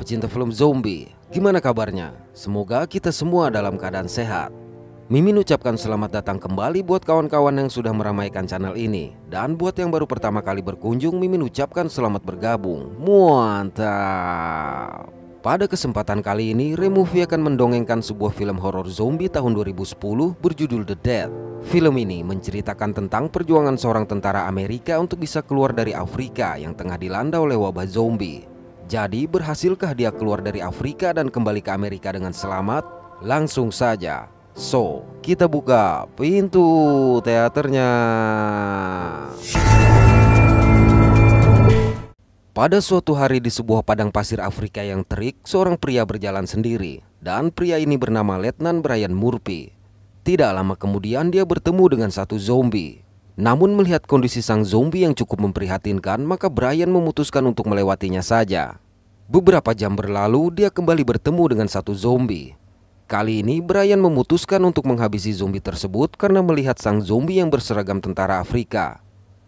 pecinta film zombie, gimana kabarnya? Semoga kita semua dalam keadaan sehat. Mimin ucapkan selamat datang kembali buat kawan-kawan yang sudah meramaikan channel ini Dan buat yang baru pertama kali berkunjung Mimin ucapkan selamat bergabung Muantap Pada kesempatan kali ini Removie akan mendongengkan sebuah film horor zombie tahun 2010 berjudul The Dead Film ini menceritakan tentang perjuangan seorang tentara Amerika untuk bisa keluar dari Afrika yang tengah dilanda oleh wabah zombie jadi berhasilkah dia keluar dari Afrika dan kembali ke Amerika dengan selamat? Langsung saja. So, kita buka pintu teaternya. Pada suatu hari di sebuah padang pasir Afrika yang terik, seorang pria berjalan sendiri. Dan pria ini bernama Letnan Brian Murphy. Tidak lama kemudian dia bertemu dengan satu zombie. Namun melihat kondisi sang zombie yang cukup memprihatinkan, maka Brian memutuskan untuk melewatinya saja. Beberapa jam berlalu, dia kembali bertemu dengan satu zombie. Kali ini Brian memutuskan untuk menghabisi zombie tersebut karena melihat sang zombie yang berseragam tentara Afrika.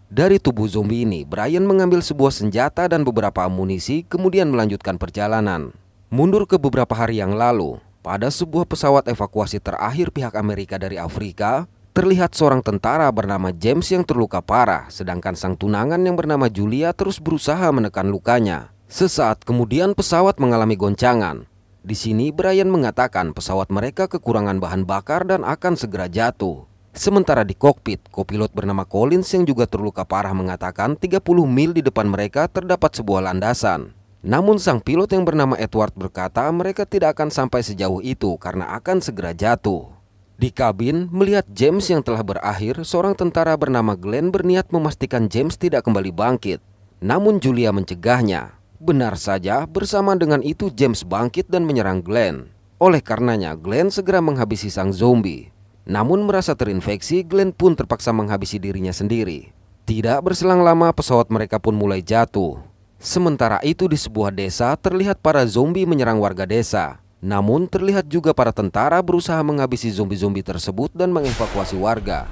Dari tubuh zombie ini, Brian mengambil sebuah senjata dan beberapa amunisi kemudian melanjutkan perjalanan. Mundur ke beberapa hari yang lalu, pada sebuah pesawat evakuasi terakhir pihak Amerika dari Afrika, terlihat seorang tentara bernama James yang terluka parah, sedangkan sang tunangan yang bernama Julia terus berusaha menekan lukanya. Sesaat kemudian pesawat mengalami goncangan. Di sini Brian mengatakan pesawat mereka kekurangan bahan bakar dan akan segera jatuh. Sementara di kokpit, kopilot bernama Collins yang juga terluka parah mengatakan 30 mil di depan mereka terdapat sebuah landasan. Namun sang pilot yang bernama Edward berkata mereka tidak akan sampai sejauh itu karena akan segera jatuh. Di kabin, melihat James yang telah berakhir, seorang tentara bernama Glenn berniat memastikan James tidak kembali bangkit. Namun Julia mencegahnya. Benar saja, bersama dengan itu James bangkit dan menyerang Glenn. Oleh karenanya, Glenn segera menghabisi sang zombie. Namun merasa terinfeksi, Glenn pun terpaksa menghabisi dirinya sendiri. Tidak berselang lama, pesawat mereka pun mulai jatuh. Sementara itu di sebuah desa, terlihat para zombie menyerang warga desa. Namun terlihat juga para tentara berusaha menghabisi zombie-zombie tersebut dan mengevakuasi warga.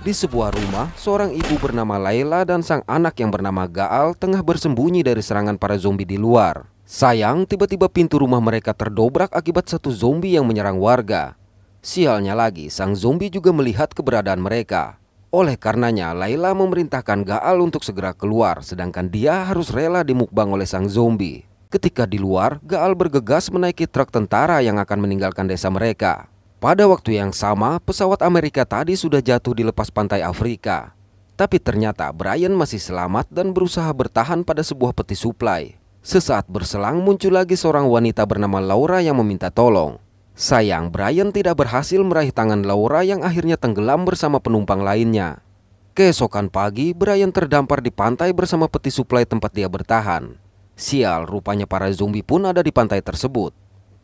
Di sebuah rumah, seorang ibu bernama Laila dan sang anak yang bernama Gaal tengah bersembunyi dari serangan para zombie di luar. Sayang, tiba-tiba pintu rumah mereka terdobrak akibat satu zombie yang menyerang warga. Sialnya lagi, sang zombie juga melihat keberadaan mereka. Oleh karenanya, Laila memerintahkan Gaal untuk segera keluar, sedangkan dia harus rela dimukbang oleh sang zombie. Ketika di luar, Gaal bergegas menaiki truk tentara yang akan meninggalkan desa mereka. Pada waktu yang sama, pesawat Amerika tadi sudah jatuh di lepas pantai Afrika. Tapi ternyata Brian masih selamat dan berusaha bertahan pada sebuah peti suplai. Sesaat berselang muncul lagi seorang wanita bernama Laura yang meminta tolong. Sayang, Brian tidak berhasil meraih tangan Laura yang akhirnya tenggelam bersama penumpang lainnya. Keesokan pagi, Brian terdampar di pantai bersama peti suplai tempat dia bertahan. Sial, rupanya para zombie pun ada di pantai tersebut.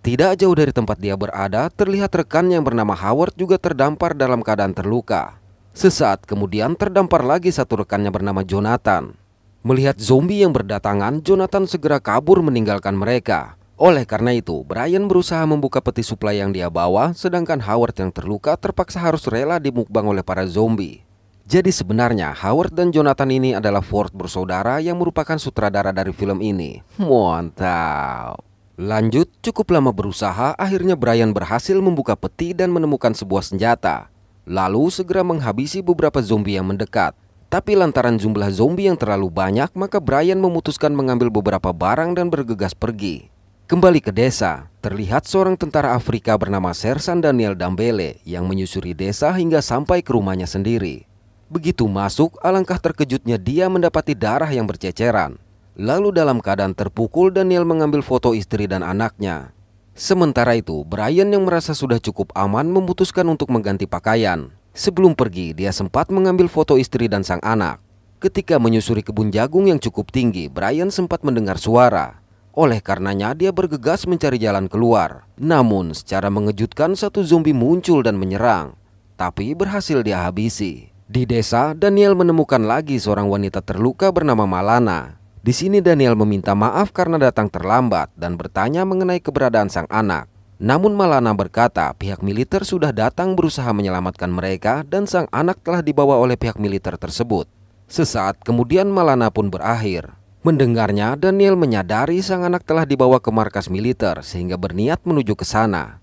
Tidak jauh dari tempat dia berada, terlihat rekan yang bernama Howard juga terdampar dalam keadaan terluka. Sesaat kemudian terdampar lagi satu rekannya bernama Jonathan. Melihat zombie yang berdatangan, Jonathan segera kabur meninggalkan mereka. Oleh karena itu, Brian berusaha membuka peti suplai yang dia bawa, sedangkan Howard yang terluka terpaksa harus rela dimukbang oleh para zombie. Jadi sebenarnya Howard dan Jonathan ini adalah Ford bersaudara yang merupakan sutradara dari film ini. Mantap. Lanjut, cukup lama berusaha, akhirnya Brian berhasil membuka peti dan menemukan sebuah senjata. Lalu segera menghabisi beberapa zombie yang mendekat. Tapi lantaran jumlah zombie yang terlalu banyak, maka Brian memutuskan mengambil beberapa barang dan bergegas pergi. Kembali ke desa, terlihat seorang tentara Afrika bernama Sersan Daniel Dambele yang menyusuri desa hingga sampai ke rumahnya sendiri. Begitu masuk, alangkah terkejutnya dia mendapati darah yang berceceran. Lalu dalam keadaan terpukul, Daniel mengambil foto istri dan anaknya. Sementara itu, Brian yang merasa sudah cukup aman memutuskan untuk mengganti pakaian. Sebelum pergi, dia sempat mengambil foto istri dan sang anak. Ketika menyusuri kebun jagung yang cukup tinggi, Brian sempat mendengar suara. Oleh karenanya, dia bergegas mencari jalan keluar. Namun, secara mengejutkan, satu zombie muncul dan menyerang. Tapi berhasil dia habisi. Di desa, Daniel menemukan lagi seorang wanita terluka bernama Malana. Di sini Daniel meminta maaf karena datang terlambat dan bertanya mengenai keberadaan sang anak. Namun Malana berkata pihak militer sudah datang berusaha menyelamatkan mereka dan sang anak telah dibawa oleh pihak militer tersebut. Sesaat kemudian Malana pun berakhir. Mendengarnya, Daniel menyadari sang anak telah dibawa ke markas militer sehingga berniat menuju ke sana.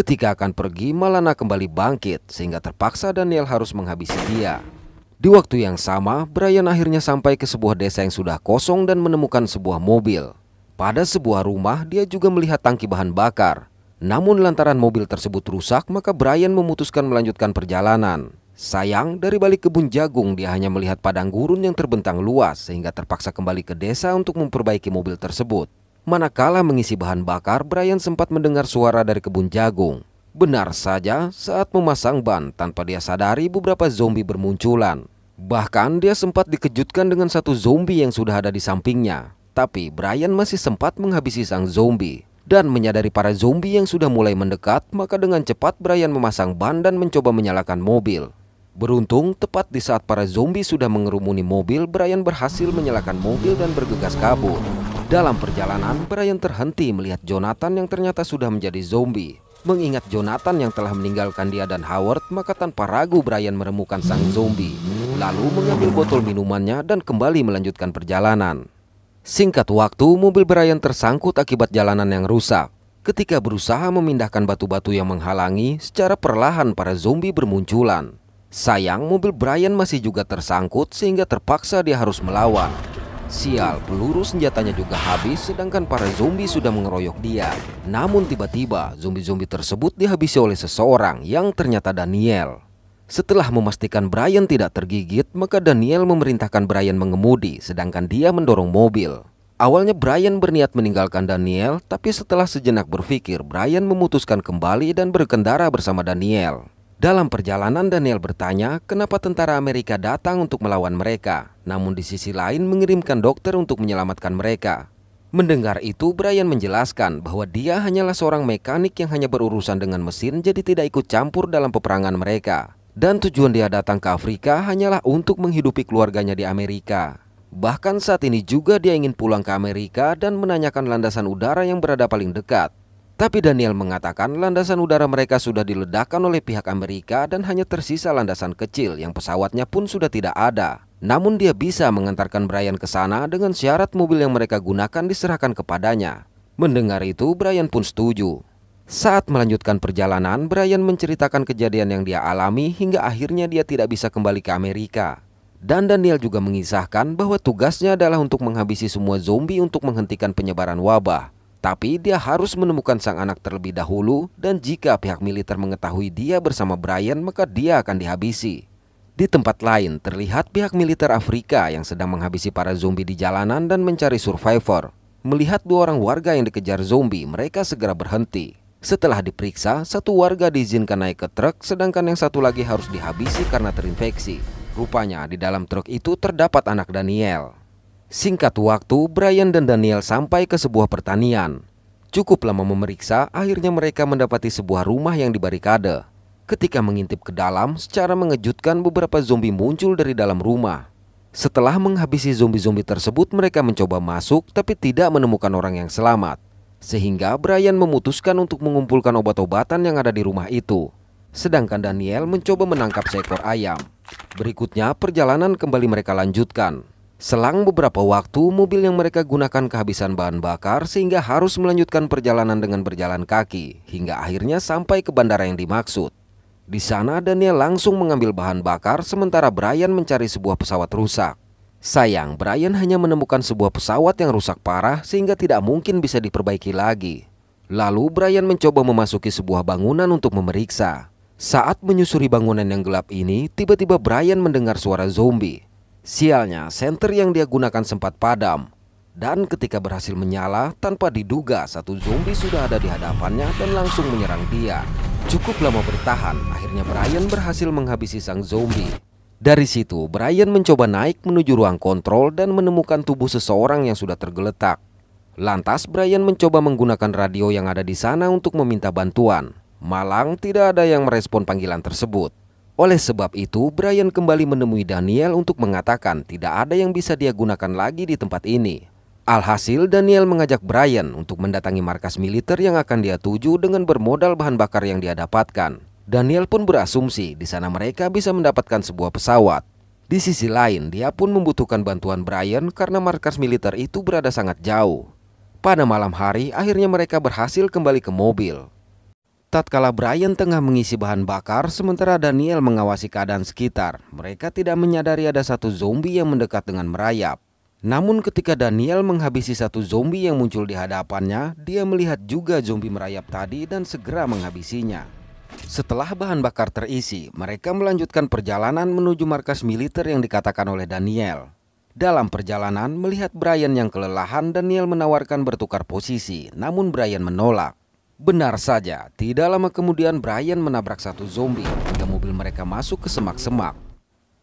Ketika akan pergi, Malana kembali bangkit sehingga terpaksa Daniel harus menghabisi dia. Di waktu yang sama, Brian akhirnya sampai ke sebuah desa yang sudah kosong dan menemukan sebuah mobil. Pada sebuah rumah, dia juga melihat tangki bahan bakar. Namun lantaran mobil tersebut rusak, maka Brian memutuskan melanjutkan perjalanan. Sayang, dari balik kebun jagung dia hanya melihat padang gurun yang terbentang luas sehingga terpaksa kembali ke desa untuk memperbaiki mobil tersebut. Manakala mengisi bahan bakar, Brian sempat mendengar suara dari kebun jagung. Benar saja, saat memasang ban tanpa dia sadari beberapa zombie bermunculan. Bahkan dia sempat dikejutkan dengan satu zombie yang sudah ada di sampingnya. Tapi Brian masih sempat menghabisi sang zombie. Dan menyadari para zombie yang sudah mulai mendekat, maka dengan cepat Brian memasang ban dan mencoba menyalakan mobil. Beruntung, tepat di saat para zombie sudah mengerumuni mobil, Brian berhasil menyalakan mobil dan bergegas kabur. Dalam perjalanan, Brian terhenti melihat Jonathan yang ternyata sudah menjadi zombie. Mengingat Jonathan yang telah meninggalkan dia dan Howard, maka tanpa ragu Brian menemukan sang zombie. Lalu mengambil botol minumannya dan kembali melanjutkan perjalanan. Singkat waktu, mobil Brian tersangkut akibat jalanan yang rusak. Ketika berusaha memindahkan batu-batu yang menghalangi, secara perlahan para zombie bermunculan. Sayang, mobil Brian masih juga tersangkut sehingga terpaksa dia harus melawan. Sial, peluru senjatanya juga habis sedangkan para zombie sudah mengeroyok dia. Namun tiba-tiba zombie-zombie tersebut dihabisi oleh seseorang yang ternyata Daniel. Setelah memastikan Brian tidak tergigit, maka Daniel memerintahkan Brian mengemudi sedangkan dia mendorong mobil. Awalnya Brian berniat meninggalkan Daniel, tapi setelah sejenak berpikir, Brian memutuskan kembali dan berkendara bersama Daniel. Dalam perjalanan, Daniel bertanya kenapa tentara Amerika datang untuk melawan mereka, namun di sisi lain mengirimkan dokter untuk menyelamatkan mereka. Mendengar itu, Brian menjelaskan bahwa dia hanyalah seorang mekanik yang hanya berurusan dengan mesin, jadi tidak ikut campur dalam peperangan mereka. Dan tujuan dia datang ke Afrika hanyalah untuk menghidupi keluarganya di Amerika. Bahkan saat ini juga dia ingin pulang ke Amerika dan menanyakan landasan udara yang berada paling dekat. Tapi Daniel mengatakan landasan udara mereka sudah diledakkan oleh pihak Amerika dan hanya tersisa landasan kecil yang pesawatnya pun sudah tidak ada. Namun dia bisa mengantarkan Brian ke sana dengan syarat mobil yang mereka gunakan diserahkan kepadanya. Mendengar itu Brian pun setuju. Saat melanjutkan perjalanan, Brian menceritakan kejadian yang dia alami hingga akhirnya dia tidak bisa kembali ke Amerika. Dan Daniel juga mengisahkan bahwa tugasnya adalah untuk menghabisi semua zombie untuk menghentikan penyebaran wabah. Tapi dia harus menemukan sang anak terlebih dahulu dan jika pihak militer mengetahui dia bersama Brian maka dia akan dihabisi. Di tempat lain terlihat pihak militer Afrika yang sedang menghabisi para zombie di jalanan dan mencari survivor. Melihat dua orang warga yang dikejar zombie mereka segera berhenti. Setelah diperiksa, satu warga diizinkan naik ke truk sedangkan yang satu lagi harus dihabisi karena terinfeksi. Rupanya di dalam truk itu terdapat anak Daniel. Singkat waktu, Brian dan Daniel sampai ke sebuah pertanian. Cukup lama memeriksa, akhirnya mereka mendapati sebuah rumah yang dibarikade. Ketika mengintip ke dalam, secara mengejutkan beberapa zombie muncul dari dalam rumah. Setelah menghabisi zombie-zombie tersebut, mereka mencoba masuk tapi tidak menemukan orang yang selamat. Sehingga Brian memutuskan untuk mengumpulkan obat-obatan yang ada di rumah itu. Sedangkan Daniel mencoba menangkap seekor ayam. Berikutnya perjalanan kembali mereka lanjutkan. Selang beberapa waktu, mobil yang mereka gunakan kehabisan bahan bakar sehingga harus melanjutkan perjalanan dengan berjalan kaki hingga akhirnya sampai ke bandara yang dimaksud. Di sana Daniel langsung mengambil bahan bakar sementara Brian mencari sebuah pesawat rusak. Sayang, Brian hanya menemukan sebuah pesawat yang rusak parah sehingga tidak mungkin bisa diperbaiki lagi. Lalu Brian mencoba memasuki sebuah bangunan untuk memeriksa. Saat menyusuri bangunan yang gelap ini, tiba-tiba Brian mendengar suara zombie. Sialnya, senter yang dia gunakan sempat padam. Dan ketika berhasil menyala, tanpa diduga satu zombie sudah ada di hadapannya dan langsung menyerang dia. Cukup lama bertahan, akhirnya Brian berhasil menghabisi sang zombie. Dari situ, Brian mencoba naik menuju ruang kontrol dan menemukan tubuh seseorang yang sudah tergeletak. Lantas, Brian mencoba menggunakan radio yang ada di sana untuk meminta bantuan. Malang tidak ada yang merespon panggilan tersebut. Oleh sebab itu, Brian kembali menemui Daniel untuk mengatakan tidak ada yang bisa dia gunakan lagi di tempat ini. Alhasil, Daniel mengajak Brian untuk mendatangi markas militer yang akan dia tuju dengan bermodal bahan bakar yang dia dapatkan. Daniel pun berasumsi di sana mereka bisa mendapatkan sebuah pesawat. Di sisi lain, dia pun membutuhkan bantuan Brian karena markas militer itu berada sangat jauh. Pada malam hari, akhirnya mereka berhasil kembali ke mobil. Tatkala Brian tengah mengisi bahan bakar, sementara Daniel mengawasi keadaan sekitar, mereka tidak menyadari ada satu zombie yang mendekat dengan merayap. Namun ketika Daniel menghabisi satu zombie yang muncul di hadapannya, dia melihat juga zombie merayap tadi dan segera menghabisinya. Setelah bahan bakar terisi, mereka melanjutkan perjalanan menuju markas militer yang dikatakan oleh Daniel. Dalam perjalanan, melihat Brian yang kelelahan, Daniel menawarkan bertukar posisi, namun Brian menolak. Benar saja, tidak lama kemudian Brian menabrak satu zombie hingga mobil mereka masuk ke semak-semak.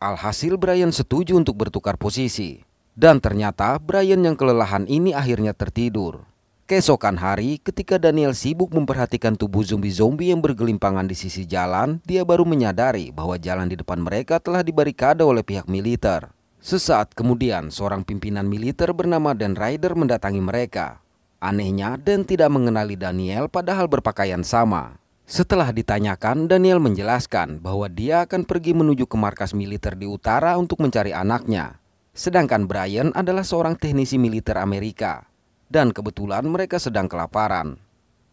Alhasil Brian setuju untuk bertukar posisi. Dan ternyata Brian yang kelelahan ini akhirnya tertidur. Kesokan hari, ketika Daniel sibuk memperhatikan tubuh zombie-zombie yang bergelimpangan di sisi jalan, dia baru menyadari bahwa jalan di depan mereka telah dibarikade oleh pihak militer. Sesaat kemudian, seorang pimpinan militer bernama Dan Ryder mendatangi mereka. Anehnya, Dan tidak mengenali Daniel padahal berpakaian sama. Setelah ditanyakan, Daniel menjelaskan bahwa dia akan pergi menuju ke markas militer di utara untuk mencari anaknya. Sedangkan Brian adalah seorang teknisi militer Amerika. Dan kebetulan mereka sedang kelaparan.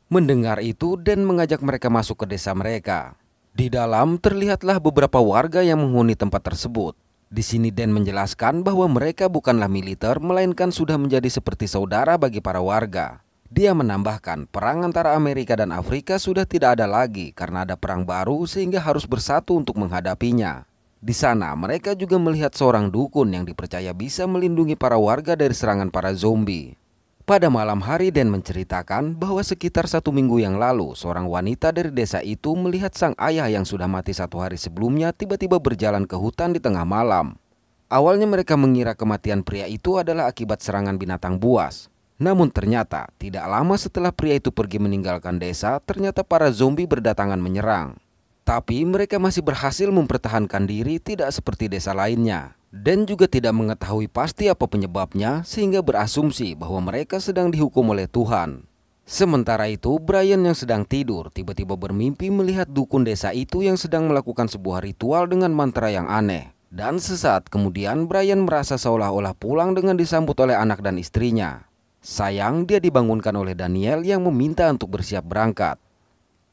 Mendengar itu, Dan mengajak mereka masuk ke desa mereka. Di dalam terlihatlah beberapa warga yang menghuni tempat tersebut. Di sini Dan menjelaskan bahwa mereka bukanlah militer, melainkan sudah menjadi seperti saudara bagi para warga. Dia menambahkan, perang antara Amerika dan Afrika sudah tidak ada lagi karena ada perang baru sehingga harus bersatu untuk menghadapinya. Di sana, mereka juga melihat seorang dukun yang dipercaya bisa melindungi para warga dari serangan para zombie pada malam hari dan menceritakan bahwa sekitar satu minggu yang lalu seorang wanita dari desa itu melihat sang ayah yang sudah mati satu hari sebelumnya tiba-tiba berjalan ke hutan di tengah malam. Awalnya mereka mengira kematian pria itu adalah akibat serangan binatang buas. Namun ternyata tidak lama setelah pria itu pergi meninggalkan desa ternyata para zombie berdatangan menyerang. Tapi mereka masih berhasil mempertahankan diri tidak seperti desa lainnya dan juga tidak mengetahui pasti apa penyebabnya sehingga berasumsi bahwa mereka sedang dihukum oleh Tuhan. Sementara itu, Brian yang sedang tidur tiba-tiba bermimpi melihat dukun desa itu yang sedang melakukan sebuah ritual dengan mantra yang aneh. Dan sesaat kemudian Brian merasa seolah-olah pulang dengan disambut oleh anak dan istrinya. Sayang, dia dibangunkan oleh Daniel yang meminta untuk bersiap berangkat.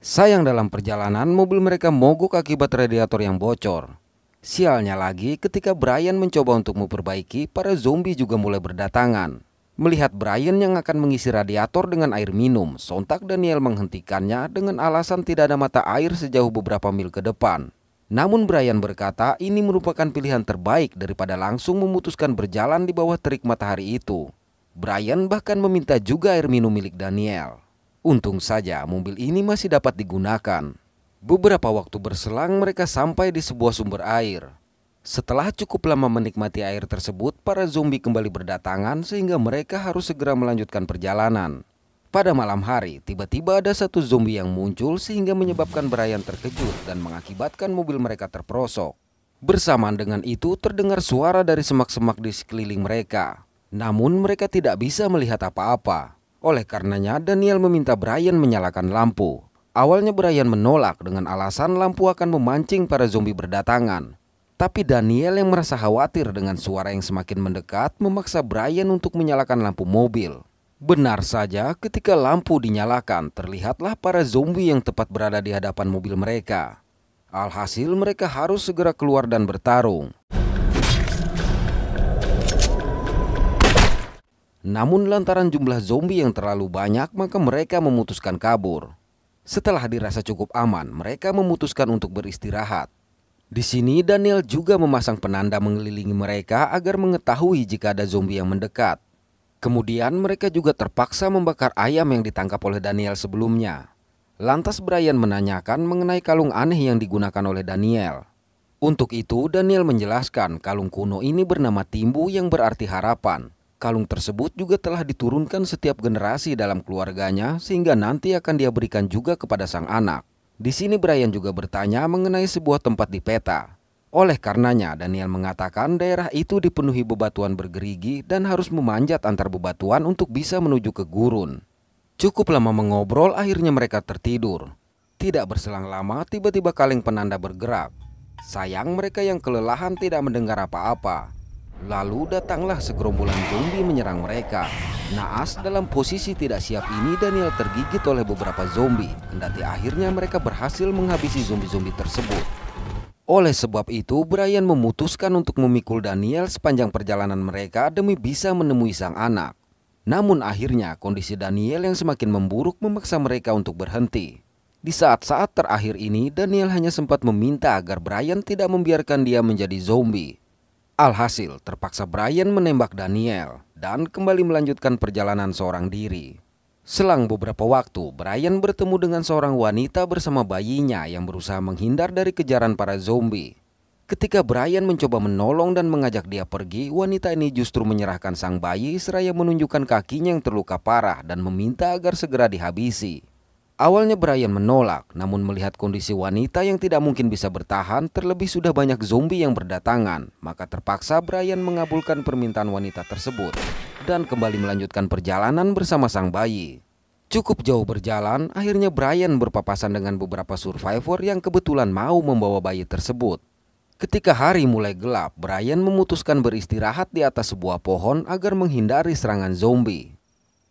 Sayang dalam perjalanan mobil mereka mogok akibat radiator yang bocor. Sialnya lagi ketika Brian mencoba untuk memperbaiki, para zombie juga mulai berdatangan. Melihat Brian yang akan mengisi radiator dengan air minum, sontak Daniel menghentikannya dengan alasan tidak ada mata air sejauh beberapa mil ke depan. Namun Brian berkata ini merupakan pilihan terbaik daripada langsung memutuskan berjalan di bawah terik matahari itu. Brian bahkan meminta juga air minum milik Daniel. Untung saja mobil ini masih dapat digunakan. Beberapa waktu berselang mereka sampai di sebuah sumber air. Setelah cukup lama menikmati air tersebut, para zombie kembali berdatangan sehingga mereka harus segera melanjutkan perjalanan. Pada malam hari, tiba-tiba ada satu zombie yang muncul sehingga menyebabkan Brian terkejut dan mengakibatkan mobil mereka terperosok. Bersamaan dengan itu terdengar suara dari semak-semak di sekeliling mereka. Namun mereka tidak bisa melihat apa-apa. Oleh karenanya, Daniel meminta Brian menyalakan lampu. Awalnya Brian menolak dengan alasan lampu akan memancing para zombie berdatangan. Tapi Daniel yang merasa khawatir dengan suara yang semakin mendekat memaksa Brian untuk menyalakan lampu mobil. Benar saja, ketika lampu dinyalakan, terlihatlah para zombie yang tepat berada di hadapan mobil mereka. Alhasil mereka harus segera keluar dan bertarung. Namun lantaran jumlah zombie yang terlalu banyak maka mereka memutuskan kabur. Setelah dirasa cukup aman, mereka memutuskan untuk beristirahat. Di sini Daniel juga memasang penanda mengelilingi mereka agar mengetahui jika ada zombie yang mendekat. Kemudian mereka juga terpaksa membakar ayam yang ditangkap oleh Daniel sebelumnya. Lantas Brian menanyakan mengenai kalung aneh yang digunakan oleh Daniel. Untuk itu Daniel menjelaskan kalung kuno ini bernama Timbu yang berarti harapan. Kalung tersebut juga telah diturunkan setiap generasi dalam keluarganya sehingga nanti akan dia berikan juga kepada sang anak. Di sini Brian juga bertanya mengenai sebuah tempat di peta. Oleh karenanya, Daniel mengatakan daerah itu dipenuhi bebatuan bergerigi dan harus memanjat antar bebatuan untuk bisa menuju ke gurun. Cukup lama mengobrol, akhirnya mereka tertidur. Tidak berselang lama, tiba-tiba kaleng penanda bergerak. Sayang mereka yang kelelahan tidak mendengar apa-apa. Lalu datanglah segerombolan zombie menyerang mereka. Naas dalam posisi tidak siap ini Daniel tergigit oleh beberapa zombie. Kendati akhirnya mereka berhasil menghabisi zombie-zombie tersebut. Oleh sebab itu, Brian memutuskan untuk memikul Daniel sepanjang perjalanan mereka demi bisa menemui sang anak. Namun akhirnya kondisi Daniel yang semakin memburuk memaksa mereka untuk berhenti. Di saat-saat terakhir ini, Daniel hanya sempat meminta agar Brian tidak membiarkan dia menjadi zombie. Alhasil, terpaksa Brian menembak Daniel dan kembali melanjutkan perjalanan seorang diri. Selang beberapa waktu, Brian bertemu dengan seorang wanita bersama bayinya yang berusaha menghindar dari kejaran para zombie. Ketika Brian mencoba menolong dan mengajak dia pergi, wanita ini justru menyerahkan sang bayi seraya menunjukkan kakinya yang terluka parah dan meminta agar segera dihabisi. Awalnya Brian menolak, namun melihat kondisi wanita yang tidak mungkin bisa bertahan, terlebih sudah banyak zombie yang berdatangan, maka terpaksa Brian mengabulkan permintaan wanita tersebut dan kembali melanjutkan perjalanan bersama sang bayi. Cukup jauh berjalan, akhirnya Brian berpapasan dengan beberapa survivor yang kebetulan mau membawa bayi tersebut. Ketika hari mulai gelap, Brian memutuskan beristirahat di atas sebuah pohon agar menghindari serangan zombie.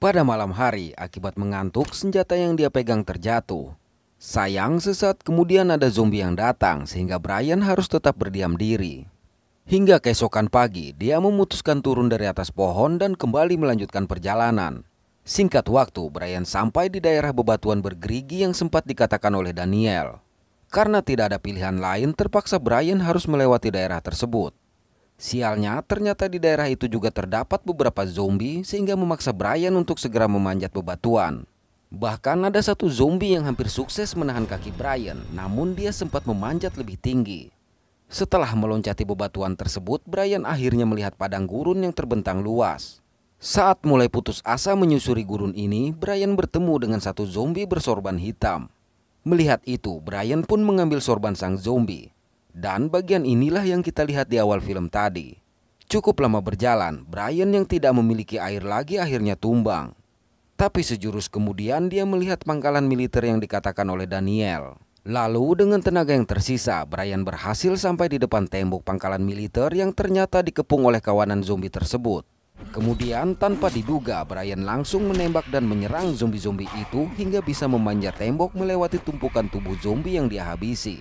Pada malam hari, akibat mengantuk, senjata yang dia pegang terjatuh. Sayang, sesaat kemudian ada zombie yang datang sehingga Brian harus tetap berdiam diri. Hingga keesokan pagi, dia memutuskan turun dari atas pohon dan kembali melanjutkan perjalanan. Singkat waktu, Brian sampai di daerah bebatuan bergerigi yang sempat dikatakan oleh Daniel. Karena tidak ada pilihan lain, terpaksa Brian harus melewati daerah tersebut. Sialnya, ternyata di daerah itu juga terdapat beberapa zombie sehingga memaksa Brian untuk segera memanjat bebatuan. Bahkan ada satu zombie yang hampir sukses menahan kaki Brian, namun dia sempat memanjat lebih tinggi. Setelah meloncati bebatuan tersebut, Brian akhirnya melihat padang gurun yang terbentang luas. Saat mulai putus asa menyusuri gurun ini, Brian bertemu dengan satu zombie bersorban hitam. Melihat itu, Brian pun mengambil sorban sang zombie. Dan bagian inilah yang kita lihat di awal film tadi. Cukup lama berjalan, Brian yang tidak memiliki air lagi akhirnya tumbang. Tapi sejurus kemudian dia melihat pangkalan militer yang dikatakan oleh Daniel. Lalu dengan tenaga yang tersisa, Brian berhasil sampai di depan tembok pangkalan militer yang ternyata dikepung oleh kawanan zombie tersebut. Kemudian tanpa diduga, Brian langsung menembak dan menyerang zombie-zombie itu hingga bisa memanjat tembok melewati tumpukan tubuh zombie yang dihabisi.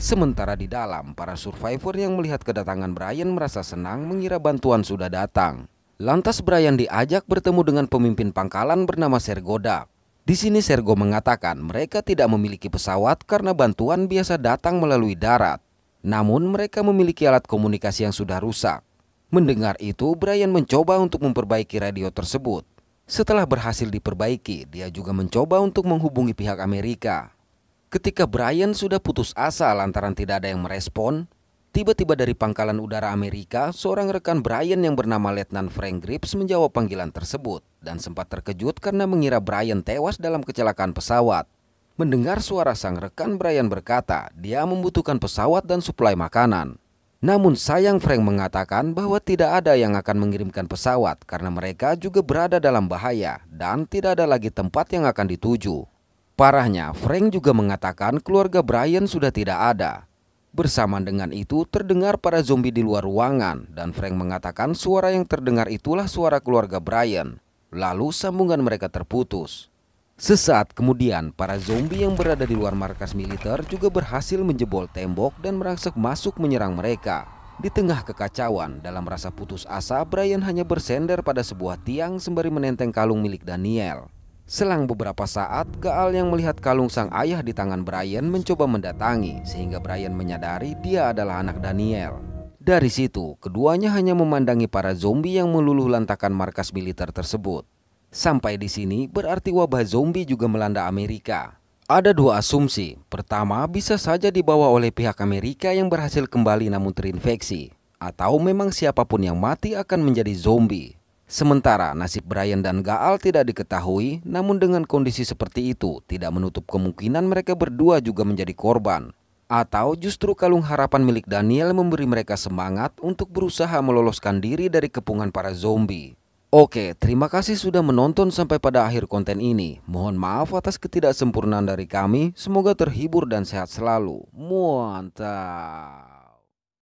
Sementara di dalam, para survivor yang melihat kedatangan Brian merasa senang mengira bantuan sudah datang. Lantas Brian diajak bertemu dengan pemimpin pangkalan bernama Sergoda. Di sini Sergo mengatakan mereka tidak memiliki pesawat karena bantuan biasa datang melalui darat. Namun mereka memiliki alat komunikasi yang sudah rusak. Mendengar itu, Brian mencoba untuk memperbaiki radio tersebut. Setelah berhasil diperbaiki, dia juga mencoba untuk menghubungi pihak Amerika. Ketika Brian sudah putus asa lantaran tidak ada yang merespon, tiba-tiba dari pangkalan udara Amerika, seorang rekan Brian yang bernama Letnan Frank Grips menjawab panggilan tersebut dan sempat terkejut karena mengira Brian tewas dalam kecelakaan pesawat. Mendengar suara sang rekan Brian berkata, dia membutuhkan pesawat dan suplai makanan. Namun sayang Frank mengatakan bahwa tidak ada yang akan mengirimkan pesawat karena mereka juga berada dalam bahaya dan tidak ada lagi tempat yang akan dituju. Parahnya, Frank juga mengatakan keluarga Brian sudah tidak ada. Bersamaan dengan itu, terdengar para zombie di luar ruangan dan Frank mengatakan suara yang terdengar itulah suara keluarga Brian. Lalu sambungan mereka terputus. Sesaat kemudian, para zombie yang berada di luar markas militer juga berhasil menjebol tembok dan merangsek masuk menyerang mereka. Di tengah kekacauan, dalam rasa putus asa, Brian hanya bersender pada sebuah tiang sembari menenteng kalung milik Daniel. Selang beberapa saat, Gaal yang melihat kalung sang ayah di tangan Brian mencoba mendatangi sehingga Brian menyadari dia adalah anak Daniel. Dari situ, keduanya hanya memandangi para zombie yang meluluh lantakan markas militer tersebut. Sampai di sini berarti wabah zombie juga melanda Amerika. Ada dua asumsi. Pertama, bisa saja dibawa oleh pihak Amerika yang berhasil kembali namun terinfeksi. Atau memang siapapun yang mati akan menjadi zombie. Sementara nasib Brian dan Gaal tidak diketahui, namun dengan kondisi seperti itu tidak menutup kemungkinan mereka berdua juga menjadi korban. Atau justru kalung harapan milik Daniel memberi mereka semangat untuk berusaha meloloskan diri dari kepungan para zombie. Oke, terima kasih sudah menonton sampai pada akhir konten ini. Mohon maaf atas ketidaksempurnaan dari kami. Semoga terhibur dan sehat selalu. Muantap.